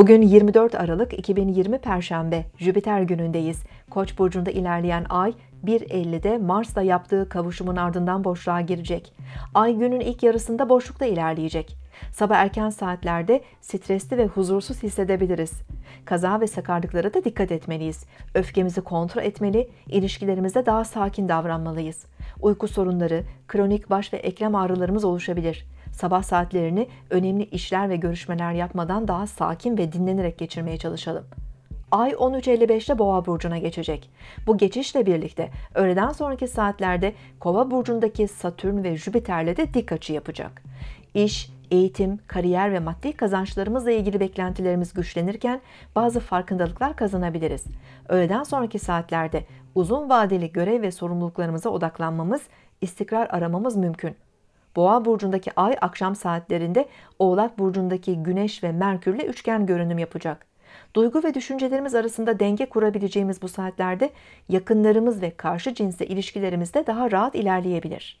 Bugün 24 Aralık 2020 Perşembe Jüpiter günündeyiz. Koç burcunda ilerleyen ay 1.50'de Mars'la yaptığı kavuşumun ardından boşluğa girecek. Ay günün ilk yarısında boşlukta ilerleyecek. Sabah erken saatlerde stresli ve huzursuz hissedebiliriz. Kaza ve sakarlıklara da dikkat etmeliyiz. Öfkemizi kontrol etmeli, ilişkilerimizde daha sakin davranmalıyız uyku sorunları, kronik baş ve eklem ağrılarımız oluşabilir. Sabah saatlerini önemli işler ve görüşmeler yapmadan daha sakin ve dinlenerek geçirmeye çalışalım. Ay 13.55'te Boğa burcuna geçecek. Bu geçişle birlikte öğleden sonraki saatlerde Kova burcundaki Satürn ve Jüpiter'le de dik açı yapacak. İş, eğitim, kariyer ve maddi kazançlarımızla ilgili beklentilerimiz güçlenirken bazı farkındalıklar kazanabiliriz. Öğleden sonraki saatlerde uzun vadeli görev ve sorumluluklarımıza odaklanmamız, istikrar aramamız mümkün. Boğa burcundaki ay akşam saatlerinde Oğlak burcundaki Güneş ve Merkürle üçgen görünüm yapacak. Duygu ve düşüncelerimiz arasında denge kurabileceğimiz bu saatlerde yakınlarımız ve karşı cinsle ilişkilerimizde daha rahat ilerleyebilir.